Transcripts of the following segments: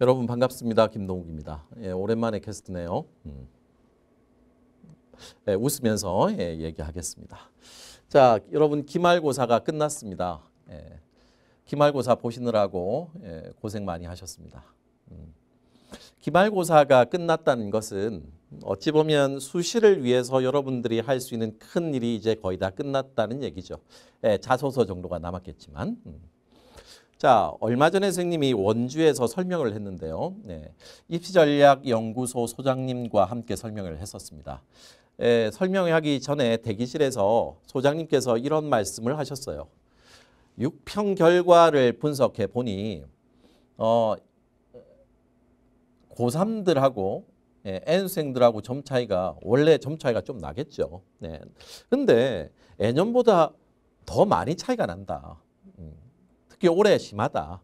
여러분 반갑습니다. 김동욱입니다. 예, 오랜만에 캐스트네요. 음. 예, 웃으면서 예, 얘기하겠습니다. 자, 여러분 기말고사가 끝났습니다. 예, 기말고사 보시느라고 예, 고생 많이 하셨습니다. 음. 기말고사가 끝났다는 것은 어찌 보면 수시를 위해서 여러분들이 할 수 있는 큰 일이 이제 거의 다 끝났다는 얘기죠. 예, 자소서 정도가 남았겠지만. 음. 자, 얼마 전에 선생님이 원주에서 설명을 했는데요. 네, 입시전략연구소 소장님과 함께 설명을 했었습니다. 에, 예, 설명하기 전에 대기실에서 소장님께서 이런 말씀을 하셨어요. 6평 결과를 분석해 보니 어, 고3들하고 예, N생들하고 점 차이가 원래 점 차이가 좀 나겠죠. 네. 근데 예년보다 더 많이 차이가 난다. 특히 올 심하다.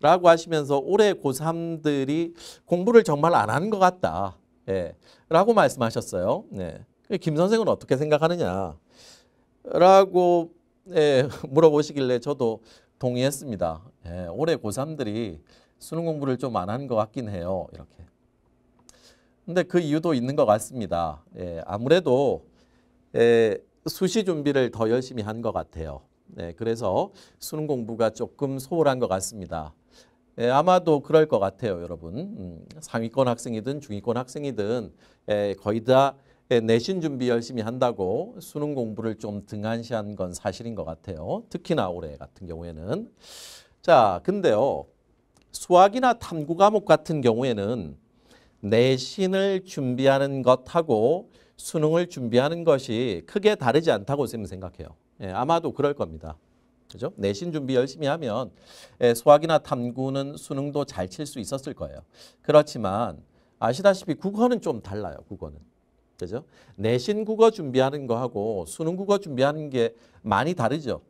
라고 하시면서 올해 고3들이 공부를 정말 안 하는 것 같다. 예. 라고 말씀하셨어요. 네. 그 김 선생은 어떻게 생각하느냐. 라고 예, 물어보시길래 저도 동의했습니다. 예, 올해 고3들이 수능 공부를 좀 안 하는 것 같긴 해요. 이렇게. 근데 그 이유도 있는 것 같습니다. 예, 아무래도 예, 수시 준비를 더 열심히 한 것 같아요. 네, 그래서 수능 공부가 조금 소홀한 것 같습니다. 예, 아마도 그럴 것 같아요, 여러분. 음, 상위권 학생이든 중위권 학생이든 예, 거의 다 예, 내신 준비 열심히 한다고 수능 공부를 좀 등한시한 건 사실인 것 같아요. 특히나 올해 같은 경우에는. 자, 근데요. 수학이나 탐구 과목 같은 경우에는 내신을 준비하는 것하고 수능을 준비하는 것이 크게 다르지 않다고 쌤은 생각해요. 예, 아마도 그럴 겁니다. 그죠? 내신 준비 열심히 하면 예, 수학이나 탐구는 수능도 잘 칠 수 있었을 거예요. 그렇지만 아시다시피 국어는 좀 달라요. 국어는. 그죠? 내신 국어 준비하는 거하고 수능 국어 준비하는 게 많이 다르죠.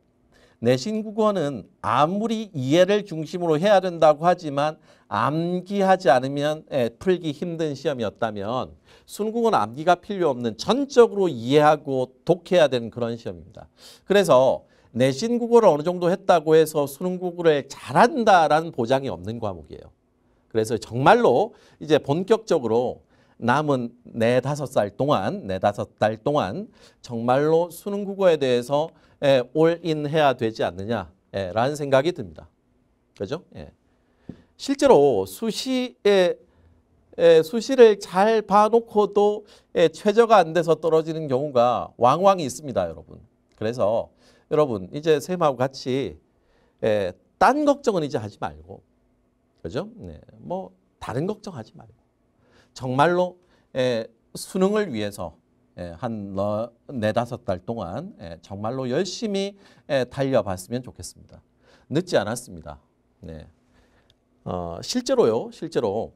내신국어는 아무리 이해를 중심으로 해야 된다고 하지만 암기하지 않으면 예, 풀기 힘든 시험이었다면 순국어는 암기가 필요 없는 전적으로 이해하고 독해야 되는 그런 시험입니다. 그래서 내신국어를 어느 정도 했다고 해서 수국어를 잘한다라는 보장이 없는 과목이에요. 그래서 정말로 이제 본격적으로 남은 네 다섯 살 동안 네 다섯 달 동안 정말로 수능 국어에 대해서 예, 올인해야 되지 않느냐라는 예, 생각이 듭니다. 그죠? 예. 실제로 수시에 예, 수시를 잘 봐놓고도 예, 최저가 안 돼서 떨어지는 경우가 왕왕 있습니다, 여러분. 그래서 여러분 이제 쌤하고 같이 예, 딴 걱정은 이제 하지 말고, 그죠? 네, 뭐 다른 걱정하지 말고 정말로 예, 수능을 위해서 예, 한 네다섯 달 동안 예, 정말로 열심히 예, 달려봤으면 좋겠습니다. 늦지 않았습니다. 네. 어, 실제로요, 실제로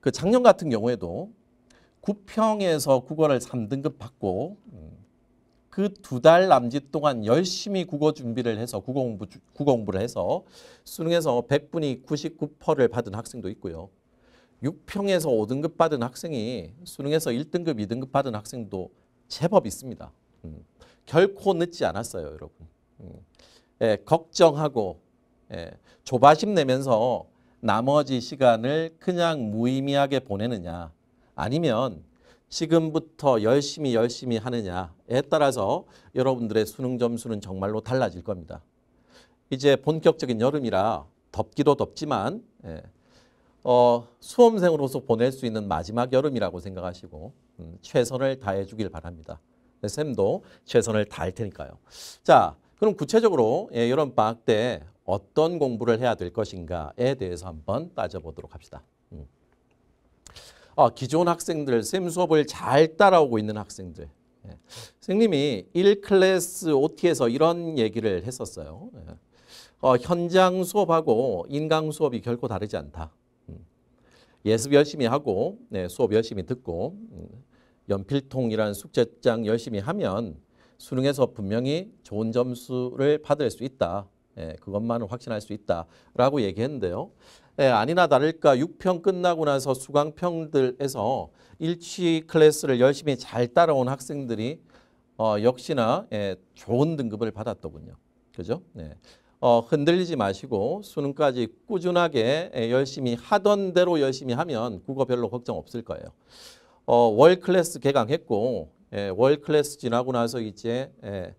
그 작년 같은 경우에도 구평에서 국어를 3등급 받고 음, 그두 달 남짓 동안 열심히 국어 준비를 해서 국어 공부 국어 공부를 해서 수능에서 100분이 99%를 받은 학생도 있고요. 6평에서 5등급 받은 학생이 수능에서 1등급, 2등급 받은 학생도 제법 있습니다. 음. 결코 늦지 않았어요, 여러분. 음. 예, 걱정하고 예, 조바심 내면서 나머지 시간을 그냥 무의미하게 보내느냐 아니면 지금부터 열심히 열심히 하느냐에 따라서 여러분들의 수능 점수는 정말로 달라질 겁니다. 이제 본격적인 여름이라 덥기도 덥지만 예, 어, 수험생으로서 보낼 수 있는 마지막 여름이라고 생각하시고 음, 최선을 다해 주길 바랍니다. 네, 쌤도 최선을 다할 테니까요. 자, 그럼 구체적으로 예, 여름 방학 때 어떤 공부를 해야 될 것인가에 대해서 한번 따져보도록 합시다. 음. 아, 기존 학생들, 쌤 수업을 잘 따라오고 있는 학생들. 예. 선생님이 1클래스 OT에서 이런 얘기를 했었어요. 예. 어, 현장 수업하고 인강 수업이 결코 다르지 않다. 예습 열심히 하고 네, 수업 열심히 듣고 음, 연필통이란 숙제장 열심히 하면 수능에서 분명히 좋은 점수를 받을 수 있다. 예, 그것만을 확신할 수 있다라고 얘기했는데요. 예, 아니나 다를까 6평 끝나고 나서 수강평들에서 일치 클래스를 열심히 잘 따라온 학생들이 어, 역시나 예, 좋은 등급을 받았더군요. 그죠? 네. 예. 어, 흔들리지 마시고 수능까지 꾸준하게 열심히 하던 대로 열심히 하면 국어 별로 걱정 없을 거예요. 어, 월 클래스 개강했고 예, 월 클래스 지나고 나서 이제 예,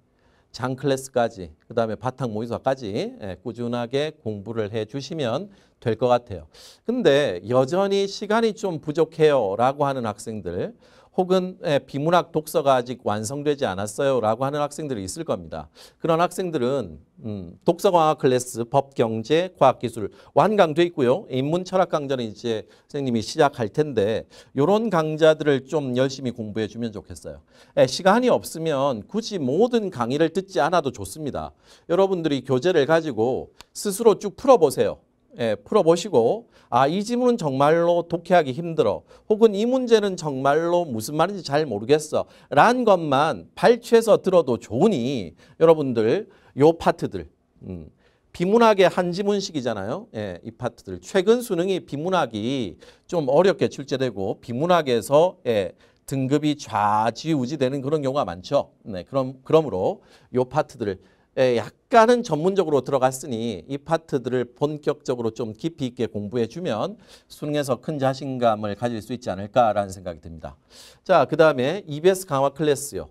장 클래스까지 그다음에 바탕 모의사까지 예, 꾸준하게 공부를 해 주시면 될 것 같아요. 근데 여전히 시간이 좀 부족해요라고 하는 학생들 혹은 예, 비문학 독서가 아직 완성되지 않았어요 라고 하는 학생들이 있을 겁니다. 그런 학생들은 음, 독서과학 클래스, 법경제, 과학기술 완강돼 있고요. 인문철학 강좌는 이제 선생님이 시작할 텐데 이런 강좌들을 좀 열심히 공부해 주면 좋겠어요. 에, 예, 시간이 없으면 굳이 모든 강의를 듣지 않아도 좋습니다. 여러분들이 교재를 가지고 스스로 쭉 풀어보세요. 예, 풀어보시고 아이 지문은 정말로 독해하기 힘들어 혹은 이 문제는 정말로 무슨 말인지 잘 모르겠어 란 것만 발췌해서 들어도 좋으니 여러분들 요 파트들 음, 비문학의 한 지문식이잖아요. 예, 이 파트들 최근 수능이 비문학이 좀 어렵게 출제되고 비문학에서 예, 등급이 좌지우지되는 그런 경우가 많죠. 네, 그럼 그러므로 요 파트들을 예, 약간은 전문적으로 들어갔으니 이 파트들을 본격적으로 좀 깊이 있게 공부해주면 수능에서 큰 자신감을 가질 수 있지 않을까라는 생각이 듭니다. 자, 그 다음에 EBS 강화 클래스요.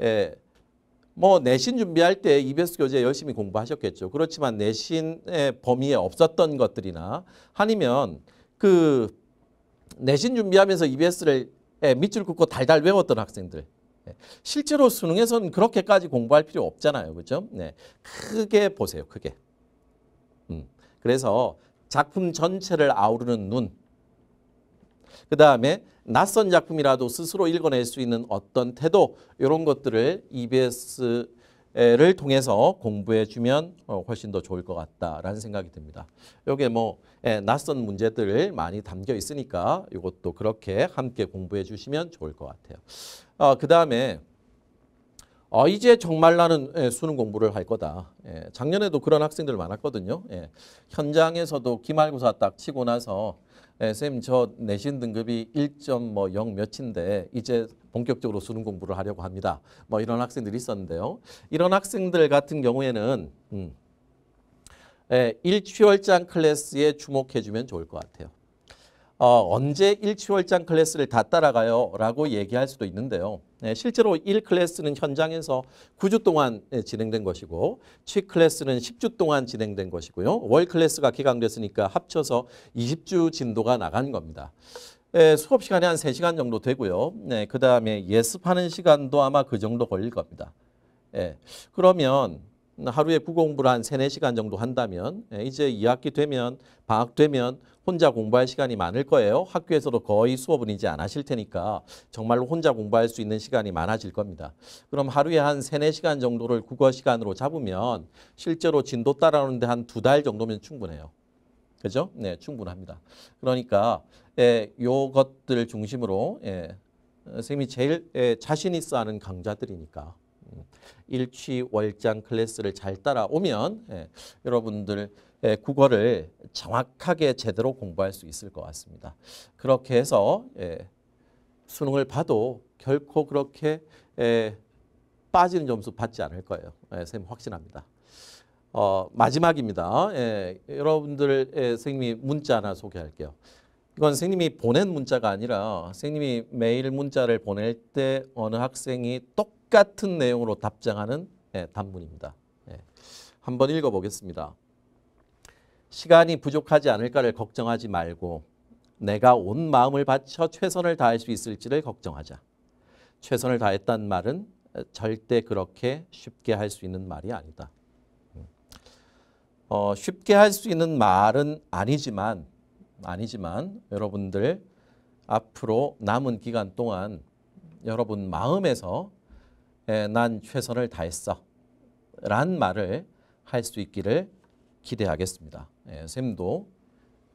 예, 뭐 내신 준비할 때 EBS 교재 열심히 공부하셨겠죠. 그렇지만 내신의 범위에 없었던 것들이나 아니면 그 내신 준비하면서 EBS를 예, 밑줄 긋고 달달 외웠던 학생들 예. 실제로 수능에서는 그렇게까지 공부할 필요 없잖아요. 그죠? 네. 크게 보세요. 크게. 음. 그래서 작품 전체를 아우르는 눈. 그 다음에 낯선 작품이라도 스스로 읽어낼 수 있는 어떤 태도 이런 것들을 EBS 를 통해서 공부해 주면 어, 훨씬 더 좋을 것 같다라는 생각이 듭니다. 여기에 뭐 예, 낯선 문제들 많이 담겨 있으니까 이것도 그렇게 함께 공부해 주시면 좋을 것 같아요. 어, 아, 그 다음에 어, 아, 이제 정말 나는 예, 수능 공부를 할 거다. 예, 작년에도 그런 학생들 많았거든요. 현장에서도 기말고사 딱 치고 나서 예, 선생님 저 내신 등급이 1.0 뭐 몇인데 이제 본격적으로 수능 공부를 하려고 합니다. 뭐 이런 학생들이 있었는데요. 이런 학생들 같은 경우에는 음, 예, 1월장 클래스에 주목해주면 좋을 것 같아요. 어, 언제 1치월장 클래스를 다 따라가요? 라고 얘기할 수도 있는데요. 네, 실제로 1클래스는 현장에서 9주 동안 네, 진행된 것이고 취클래스는 10주 동안 진행된 것이고요. 월클래스가 기강됐으니까 합쳐서 20주 진도가 나간 겁니다. 네, 수업 시간이 한 3시간 정도 되고요. 네, 그 다음에 예습하는 시간도 아마 그 정도 걸릴 겁니다. 예, 그러면 음, 하루에 국어 공부를 한 3, 4시간 정도 한다면 예, 이제 2학기 되면 방학 되면 혼자 공부할 시간이 많을 거예요. 학교에서도 거의 수업은 이제 안 하실 테니까 정말로 혼자 공부할 수 있는 시간이 많아질 겁니다. 그럼 하루에 한 3, 4시간 정도를 국어 시간으로 잡으면 실제로 진도 따라오는데 한 두 달 정도면 충분해요. 그죠? 네, 충분합니다. 그러니까 예, 요것들 중심으로 예, 어, 선생님이 제일 예, 자신 있어 하는 강좌들이니까 일취월장 클래스를 잘 따라오면 예, 여러분들 예, 국어를 정확하게 제대로 공부할 수 있을 것 같습니다. 그렇게 해서 예, 수능을 봐도 결코 그렇게 예, 빠지는 점수 받지 않을 거예요. 예, 쌤 확신합니다. 어, 마지막입니다. 예, 여러분들 예, 선생님이 문자 하나 소개할게요. 이건 선생님이 보낸 문자가 아니라 선생님이 매일 문자를 보낼 때 어느 학생이 똑 똑같은 내용으로 답장하는 예, 단문입니다. 예. 한번 읽어보겠습니다. 시간이 부족하지 않을까를 걱정하지 말고 내가 온 마음을 바쳐 최선을 다할 수 있을지를 걱정하자. 최선을 다했단 말은 절대 그렇게 쉽게 할 수 있는 말이 아니다. 음. 어, 쉽게 할 수 있는 말은 아니지만 아니지만 여러분들 앞으로 남은 기간 동안 여러분 마음에서 난 최선을 다했어. 라는 말을 할 수 있기를 기대하겠습니다. 예, 쌤도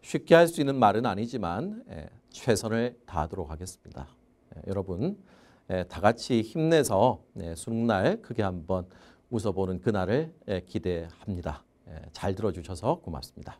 쉽게 할 수 있는 말은 아니지만 예, 최선을 다하도록 하겠습니다. 예, 여러분 다 같이 힘내서 네, 수능날 크게 한번 웃어보는 그날을 기대합니다. 예, 잘 들어주셔서 고맙습니다.